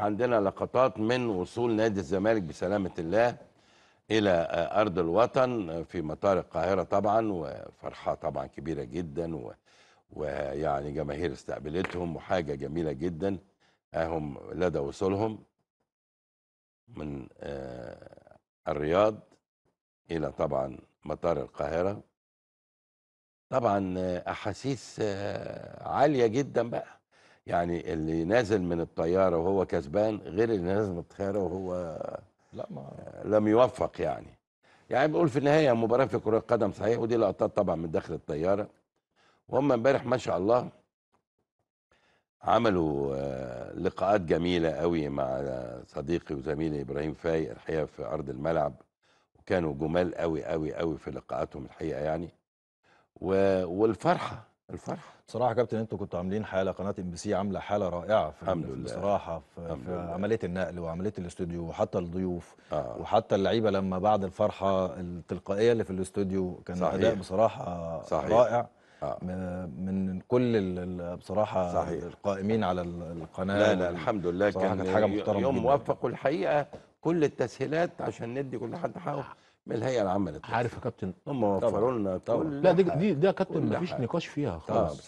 عندنا لقطات من وصول نادي الزمالك بسلامة الله إلى أرض الوطن في مطار القاهرة طبعا وفرحة طبعا كبيرة جدا و... ويعني جماهير استقبلتهم وحاجة جميلة جدا أهم لدى وصولهم من آه، الرياض إلى طبعا مطار القاهرة طبعا آه، أحاسيس آه، عالية جدا بقى يعني اللي نازل من الطياره وهو كسبان غير اللي نازل من الطياره وهو لا ما آه، لم يوفق يعني يعني بقول في النهايه مباراه في كره قدم صحيح ودي لقطات طبعا من داخل الطياره وهم امبارح ما شاء الله عملوا آه، لقاءات جميله قوي مع صديقي وزميلي ابراهيم فاي الحقيقه في ارض الملعب وكانوا جمال قوي قوي قوي في لقاءاتهم الحقيقه يعني والفرحه الفرح بصراحه كابتن انتوا كنتوا عاملين حاله قناه ام بي سي عامله حاله رائعه في الحمد لله بصراحه في, في عمليه النقل وعمليه الاستوديو وحتى الضيوف آه. وحتى اللعيبه لما بعد الفرحه التلقائيه اللي في الاستوديو كان صحيح. اداء بصراحه صحيح. رائع آه. من كل بصراحه صحيح. القائمين على القناه لا لا الحمد لله كان حاجه محترمه يوم موفق والحقيقه كل التسهيلات عشان ندي كل حد حقه من الهيئه العامه للتوفيق عارف يا كابتن هم وفروا لنا طبعا لا دي دي يا كابتن مفيش نقاش فيها آه، خالص